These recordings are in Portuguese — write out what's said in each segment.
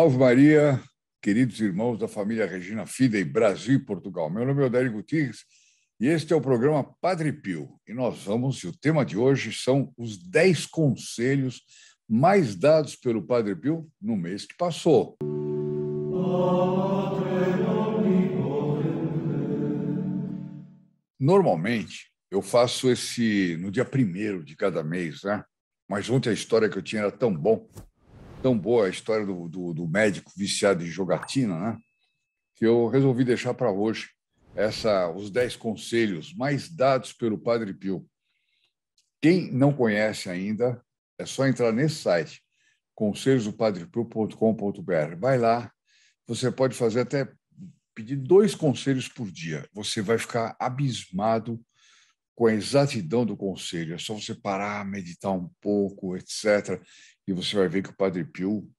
Salve Maria, queridos irmãos da família Regina Fidei, Brasil e Portugal. Meu nome é Odélio Gutierrez e este é o programa Padre Pio. E nós vamos, e o tema de hoje são os 10 conselhos mais dados pelo Padre Pio no mês que passou. Normalmente, eu faço esse no dia primeiro de cada mês, né? Mas ontem a história que eu tinha era tão bom tão boa a história do, do, do médico viciado em jogatina, né? Que eu resolvi deixar para hoje essa os 10 conselhos mais dados pelo Padre Pio. Quem não conhece ainda, é só entrar nesse site, conselhosdopadrepio.com.br. Vai lá, você pode fazer até pedir dois conselhos por dia. Você vai ficar abismado com a exatidão do conselho. É só você parar, meditar um pouco, etc. E você vai ver que o Padre Pio.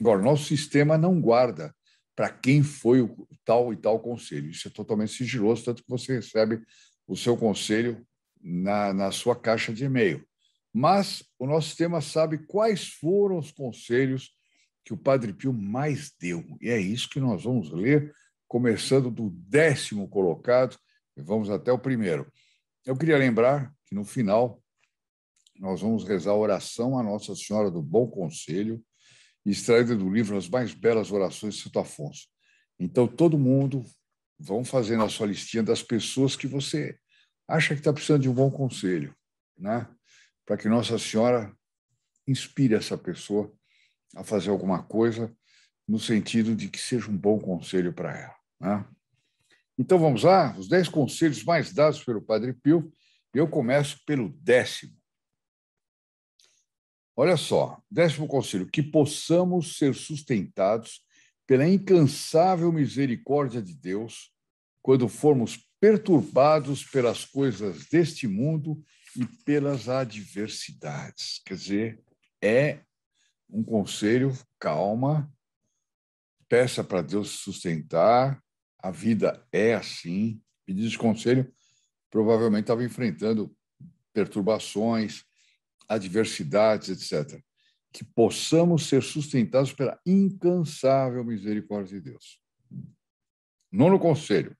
Agora, nosso sistema não guarda para quem foi o tal e tal conselho. Isso é totalmente sigiloso, tanto que você recebe o seu conselho na, na sua caixa de e-mail. Mas o nosso sistema sabe quais foram os conselhos que o Padre Pio mais deu. E é isso que nós vamos ler, começando do décimo colocado, e vamos até o primeiro. Eu queria lembrar que no final nós vamos rezar a oração à Nossa Senhora do Bom Conselho, extraída do livro As Mais Belas Orações de Santo Afonso. Então, todo mundo vão fazendo a sua listinha das pessoas que você acha que está precisando de um bom conselho, né? para que Nossa Senhora inspire essa pessoa a fazer alguma coisa no sentido de que seja um bom conselho para ela. Né? Então vamos lá, os dez conselhos mais dados pelo Padre Pio. Eu começo pelo décimo. Olha só, décimo conselho, que possamos ser sustentados pela incansável misericórdia de Deus quando formos perturbados pelas coisas deste mundo e pelas adversidades. Quer dizer, é um conselho, calma, peça para Deus sustentar, a vida é assim. Pedido de conselho, provavelmente estava enfrentando perturbações, adversidades, etc., que possamos ser sustentados pela incansável misericórdia de Deus. Nono conselho: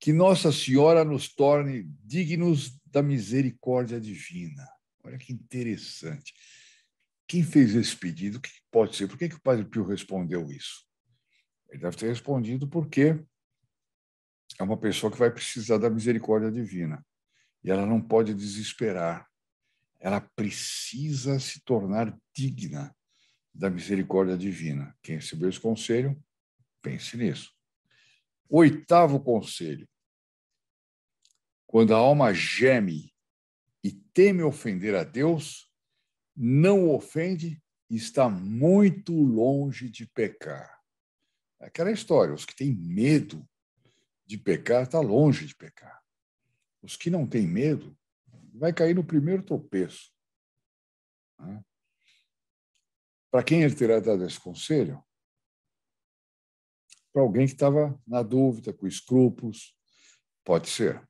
que Nossa Senhora nos torne dignos da misericórdia divina. Olha que interessante. Quem fez esse pedido? O que pode ser? Por que, que o Padre Pio respondeu isso? Ele deve ter respondido porque é uma pessoa que vai precisar da misericórdia divina. E ela não pode desesperar. Ela precisa se tornar digna da misericórdia divina. Quem recebeu esse conselho, pense nisso. Oitavo conselho. Quando a alma geme e teme ofender a Deus, não ofende e está muito longe de pecar. Aquela história, os que têm medo de pecar, está longe de pecar os que não têm medo, vai cair no primeiro tropeço. Né? Para quem ele terá dado esse conselho? Para alguém que estava na dúvida, com escrúpulos. Pode ser.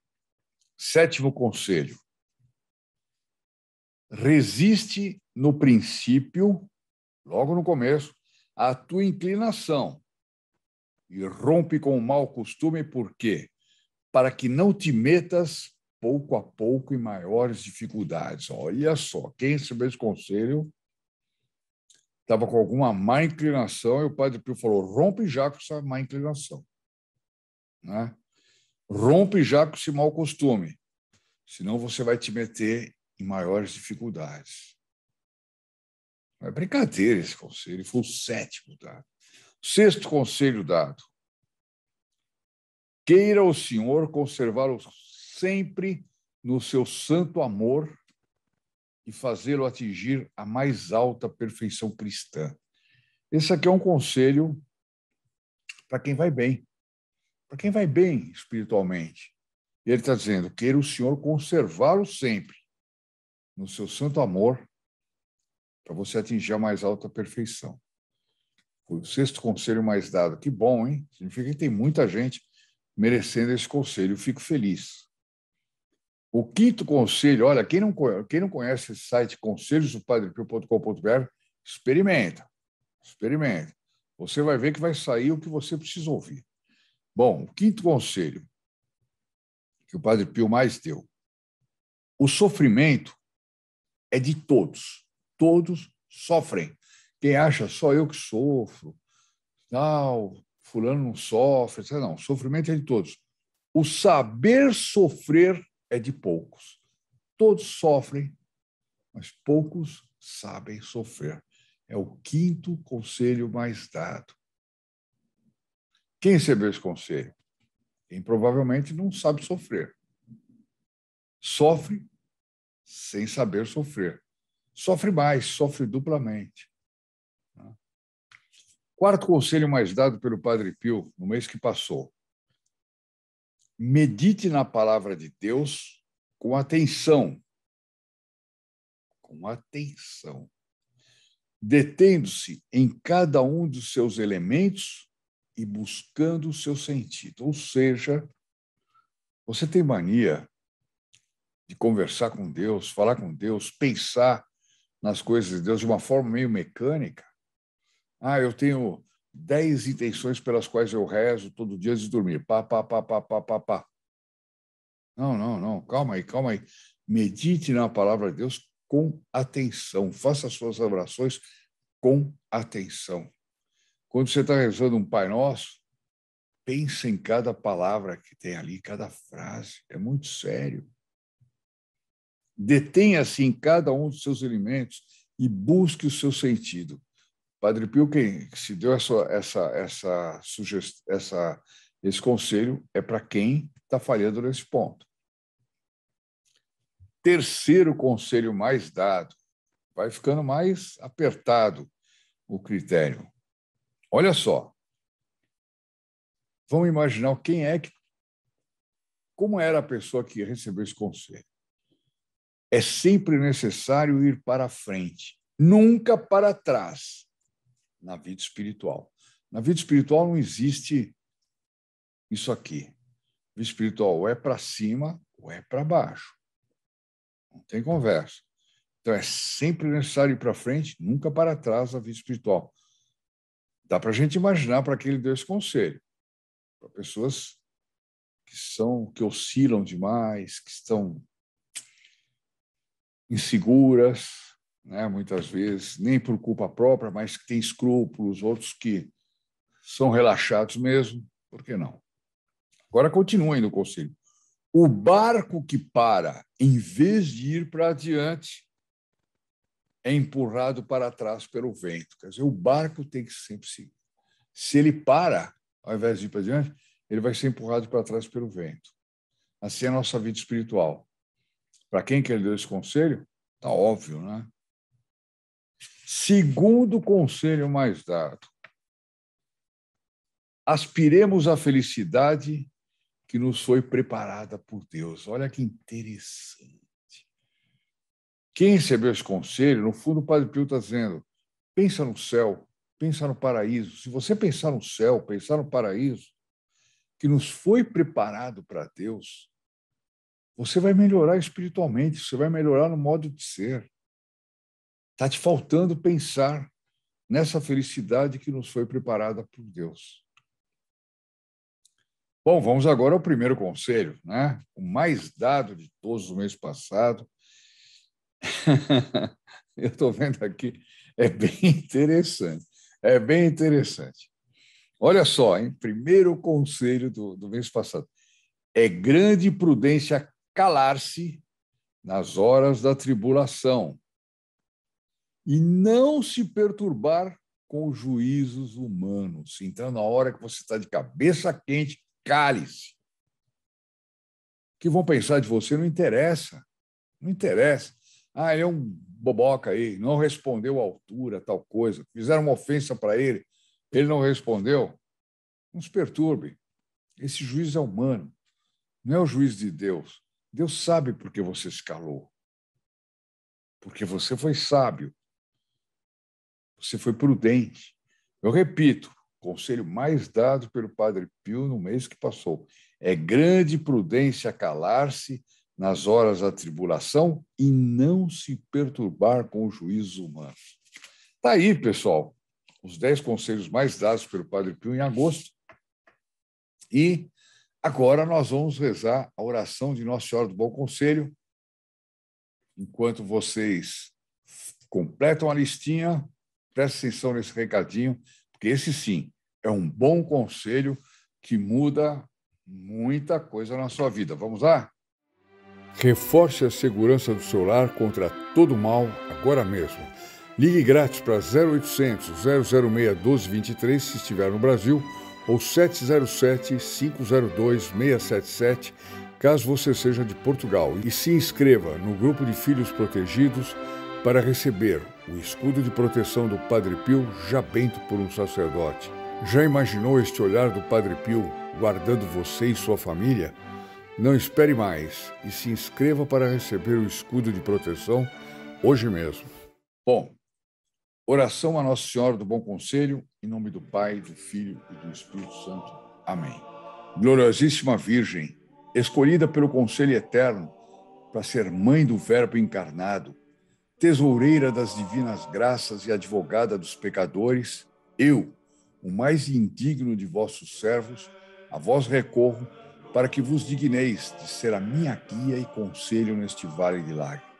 Sétimo conselho. Resiste no princípio, logo no começo, à tua inclinação e rompe com o mau costume, porque para que não te metas pouco a pouco em maiores dificuldades. Olha só, quem recebeu esse conselho estava com alguma má inclinação e o Padre Pio falou: rompe já com essa má inclinação. Né? Rompe já com esse mau costume, senão você vai te meter em maiores dificuldades. é brincadeira esse conselho, foi o sétimo dado. Sexto conselho dado: Queira o Senhor conservá lo sempre no seu santo amor e fazê-lo atingir a mais alta perfeição cristã. Esse aqui é um conselho para quem vai bem, para quem vai bem espiritualmente. ele está dizendo: queira o Senhor conservá-lo sempre no seu santo amor, para você atingir a mais alta perfeição. Foi o sexto conselho mais dado. Que bom, hein? Significa que tem muita gente merecendo esse conselho. Eu fico feliz. O quinto conselho, olha, quem não, quem não conhece esse site conselhosdopadrepio.com.br, experimenta, experimenta. Você vai ver que vai sair o que você precisa ouvir. Bom, o quinto conselho que o Padre Pio mais deu. O sofrimento é de todos. Todos sofrem. Quem acha só eu que sofro, tal, fulano não sofre, não, sofrimento é de todos. O saber sofrer é de poucos. Todos sofrem, mas poucos sabem sofrer. É o quinto conselho mais dado. Quem recebeu esse conselho? Quem provavelmente não sabe sofrer. Sofre sem saber sofrer. Sofre mais, sofre duplamente. Quarto conselho mais dado pelo Padre Pio no mês que passou. Medite na palavra de Deus com atenção. Com atenção. Detendo-se em cada um dos seus elementos e buscando o seu sentido. Ou seja, você tem mania de conversar com Deus, falar com Deus, pensar nas coisas de Deus de uma forma meio mecânica? Ah, eu tenho dez intenções pelas quais eu rezo todo dia antes de dormir. Pá, pá, pá, pá, pá, pá, pá. Não, não, não. Calma aí, calma aí. Medite na palavra de Deus com atenção. Faça as suas orações com atenção. Quando você está rezando um Pai Nosso, pense em cada palavra que tem ali, cada frase. É muito sério. Detenha-se em cada um dos seus elementos e busque o seu sentido. Padre Pio, quem se deu essa, essa, essa, sugest... essa esse conselho é para quem está falhando nesse ponto. Terceiro conselho mais dado, vai ficando mais apertado o critério. Olha só, vamos imaginar quem é que, como era a pessoa que recebeu esse conselho. É sempre necessário ir para frente, nunca para trás na vida espiritual. Na vida espiritual não existe isso aqui. Vida espiritual ou é para cima ou é para baixo. Não tem conversa. Então é sempre necessário ir para frente, nunca para trás na vida espiritual. Dá para a gente imaginar para que ele deu esse conselho. Para pessoas que são que oscilam demais, que estão inseguras, né, muitas vezes, nem por culpa própria, mas que tem escrúpulos, outros que são relaxados mesmo, por que não? Agora continua no conselho. O barco que para, em vez de ir para adiante, é empurrado para trás pelo vento. Quer dizer, o barco tem que sempre seguir. Se ele para, ao invés de ir para adiante, ele vai ser empurrado para trás pelo vento. Assim é a nossa vida espiritual. Para quem que ele deu esse conselho? Está óbvio, né? Segundo conselho mais dado, aspiremos à felicidade que nos foi preparada por Deus. Olha que interessante. Quem recebeu esse conselho, no fundo, o Padre Pio está dizendo: pensa no céu, pensa no paraíso. Se você pensar no céu, pensar no paraíso, que nos foi preparado para Deus, você vai melhorar espiritualmente, você vai melhorar no modo de ser. Está te faltando pensar nessa felicidade que nos foi preparada por Deus. Bom, vamos agora ao primeiro conselho, né? O mais dado de todos o mês passado. Eu estou vendo aqui, é bem interessante. É bem interessante. Olha só, hein? Primeiro conselho do, do mês passado. É grande prudência calar-se nas horas da tribulação, e não se perturbar com os juízos humanos. Então, na hora que você está de cabeça quente, cale-se. O que vão pensar de você não interessa. Não interessa. Ah, ele é um boboca aí, não respondeu à altura, tal coisa. Fizeram uma ofensa para ele, ele não respondeu. Não se perturbe. Esse juiz é humano, não é o juiz de Deus. Deus sabe por que você se calou. Porque você foi sábio você foi prudente. Eu repito, conselho mais dado pelo Padre Pio no mês que passou. É grande prudência calar-se nas horas da tribulação e não se perturbar com o juízo humano. Está aí, pessoal, os dez conselhos mais dados pelo Padre Pio em agosto. E agora nós vamos rezar a oração de Nossa Senhora do Bom Conselho. Enquanto vocês completam a listinha, Preste atenção nesse recadinho, porque esse sim é um bom conselho que muda muita coisa na sua vida. Vamos lá? Reforce a segurança do seu lar contra todo mal agora mesmo. Ligue grátis para 0800 006 1223 se estiver no Brasil ou 707 502 677 caso você seja de Portugal e se inscreva no grupo de filhos protegidos para receber o escudo de proteção do Padre Pio já bento por um sacerdote. Já imaginou este olhar do Padre Pio guardando você e sua família? Não espere mais e se inscreva para receber o escudo de proteção hoje mesmo. Bom, oração a Nossa Senhora do Bom Conselho, em nome do Pai, do Filho e do Espírito Santo. Amém. Gloriosíssima Virgem, escolhida pelo Conselho Eterno para ser mãe do Verbo encarnado, tesoureira das divinas graças e advogada dos pecadores, eu, o mais indigno de vossos servos, a vós recorro para que vos digneis de ser a minha guia e conselho neste vale de lágrimas.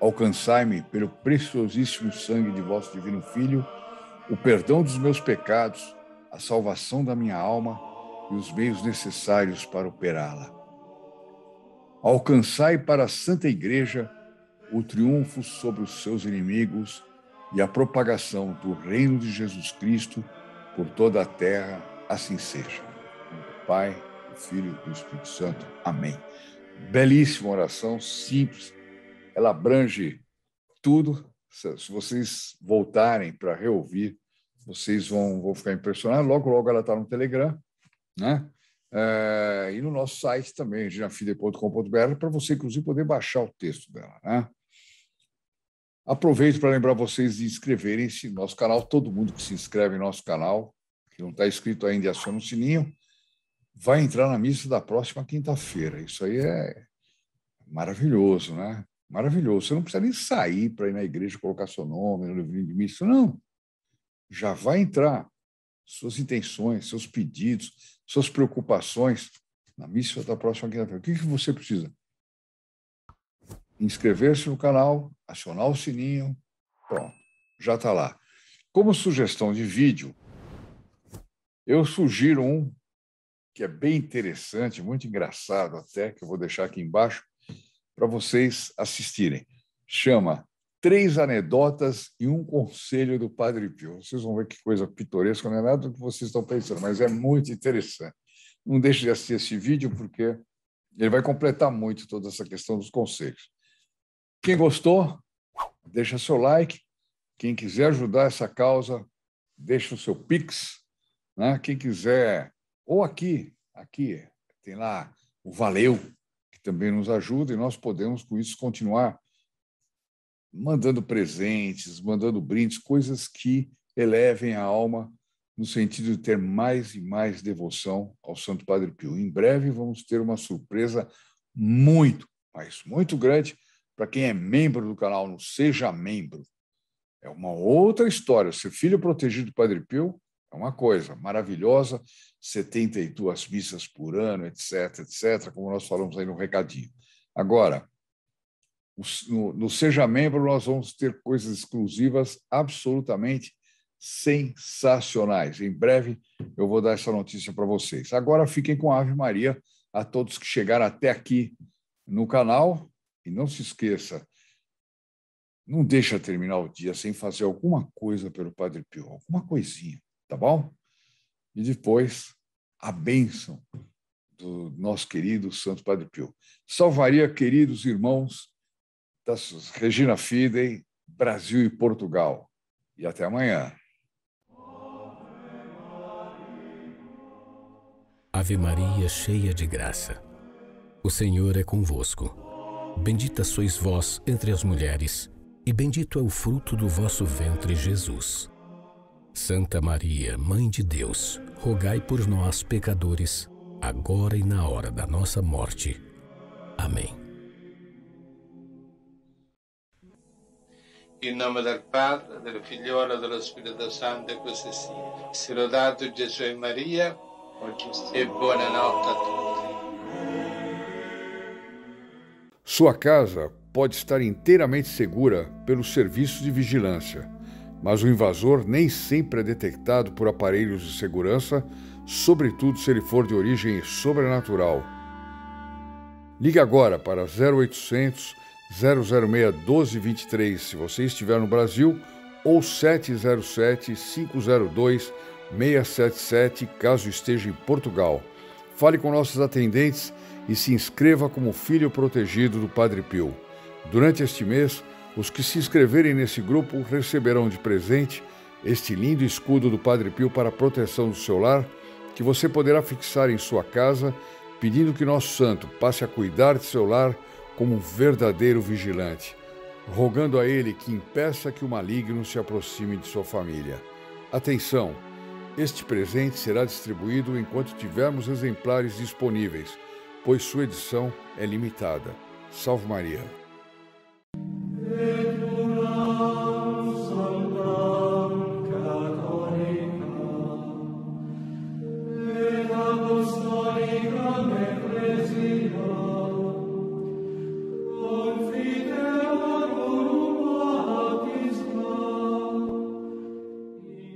Alcançai-me, pelo preciosíssimo sangue de vosso divino Filho, o perdão dos meus pecados, a salvação da minha alma e os meios necessários para operá-la. Alcançai para a Santa Igreja o triunfo sobre os seus inimigos e a propagação do reino de Jesus Cristo por toda a terra, assim seja. Do Pai, do Filho e do Espírito Santo. Amém. Belíssima oração, simples, ela abrange tudo. Se vocês voltarem para reouvir, vocês vão, vão ficar impressionados. Logo, logo ela está no Telegram, né? É, e no nosso site também, ginafide.com.br, para você, inclusive, poder baixar o texto dela. Né? Aproveito para lembrar vocês de inscreverem-se no nosso canal, todo mundo que se inscreve no nosso canal, que não está inscrito ainda e aciona o sininho, vai entrar na missa da próxima quinta-feira. Isso aí é maravilhoso, né? Maravilhoso. Você não precisa nem sair para ir na igreja colocar seu nome no livrinho de missa, não. Já vai entrar suas intenções, seus pedidos, suas preocupações na missa da próxima quinta-feira. O que, que você precisa? Inscrever-se no canal, acionar o sininho, pronto, já está lá. Como sugestão de vídeo, eu sugiro um que é bem interessante, muito engraçado até, que eu vou deixar aqui embaixo para vocês assistirem. Chama três anedotas e um conselho do Padre Pio. Vocês vão ver que coisa pitoresca, não é nada do que vocês estão pensando, mas é muito interessante. Não deixe de assistir esse vídeo, porque ele vai completar muito toda essa questão dos conselhos. Quem gostou, deixa seu like. Quem quiser ajudar essa causa, deixa o seu Pix. Né? Quem quiser, ou aqui, aqui, tem lá o Valeu, que também nos ajuda e nós podemos, com isso, continuar mandando presentes, mandando brindes, coisas que elevem a alma no sentido de ter mais e mais devoção ao Santo Padre Pio. Em breve vamos ter uma surpresa muito, mas muito grande para quem é membro do canal, não seja membro. É uma outra história. Ser filho protegido do Padre Pio é uma coisa maravilhosa, 72 missas por ano, etc, etc, como nós falamos aí no recadinho. Agora, no, Seja Membro, nós vamos ter coisas exclusivas absolutamente sensacionais. Em breve eu vou dar essa notícia para vocês. Agora fiquem com a Ave Maria a todos que chegaram até aqui no canal. E não se esqueça, não deixa terminar o dia sem fazer alguma coisa pelo Padre Pio, alguma coisinha, tá bom? E depois a bênção do nosso querido Santo Padre Pio. Salvaria, queridos irmãos, Tá, Regina Fidem, Brasil e Portugal. E até amanhã. Ave Maria, cheia de graça. O Senhor é convosco. Bendita sois vós entre as mulheres, e bendito é o fruto do vosso ventre, Jesus. Santa Maria, Mãe de Deus, rogai por nós, pecadores, agora e na hora da nossa morte. Amém. Em nome do Padre, do Filho e do Espírito Santo e così sia. Si lodato Gesù e Maria e noite a todos. Sua casa pode estar inteiramente segura pelos serviços de vigilância, mas o invasor nem sempre é detectado por aparelhos de segurança, sobretudo se ele for de origem sobrenatural. Ligue agora para 0800 006 1223 se você estiver no Brasil ou 707 502 677 caso esteja em Portugal. Fale com nossos atendentes e se inscreva como filho protegido do Padre Pio. Durante este mês, os que se inscreverem nesse grupo receberão de presente este lindo escudo do Padre Pio para proteção do seu lar, que você poderá fixar em sua casa, pedindo que nosso santo passe a cuidar de seu lar como um verdadeiro vigilante, rogando a ele que impeça que o maligno se aproxime de sua família. Atenção! Este presente será distribuído enquanto tivermos exemplares disponíveis, pois sua edição é limitada. Salve Maria!